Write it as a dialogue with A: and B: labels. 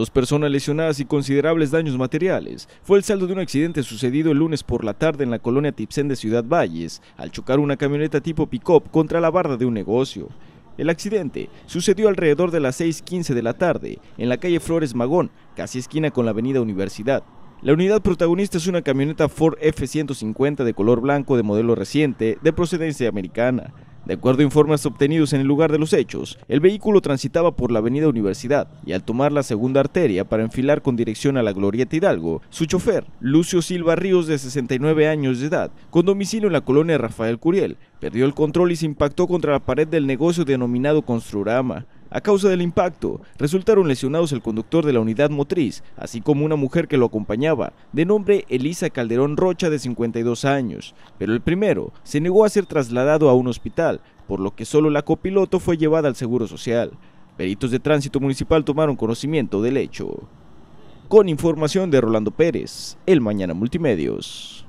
A: Dos personas lesionadas y considerables daños materiales fue el saldo de un accidente sucedido el lunes por la tarde en la colonia Tipsen de Ciudad Valles, al chocar una camioneta tipo pick-up contra la barda de un negocio. El accidente sucedió alrededor de las 6.15 de la tarde en la calle Flores Magón, casi esquina con la avenida Universidad. La unidad protagonista es una camioneta Ford F-150 de color blanco de modelo reciente de procedencia americana. De acuerdo a informes obtenidos en el lugar de los hechos, el vehículo transitaba por la avenida Universidad y al tomar la segunda arteria para enfilar con dirección a la Glorieta Hidalgo, su chofer, Lucio Silva Ríos de 69 años de edad, con domicilio en la colonia Rafael Curiel, perdió el control y se impactó contra la pared del negocio denominado Construrama. A causa del impacto, resultaron lesionados el conductor de la unidad motriz, así como una mujer que lo acompañaba, de nombre Elisa Calderón Rocha de 52 años, pero el primero se negó a ser trasladado a un hospital, por lo que solo la copiloto fue llevada al Seguro Social. Peritos de tránsito municipal tomaron conocimiento del hecho. Con información de Rolando Pérez, El Mañana Multimedios.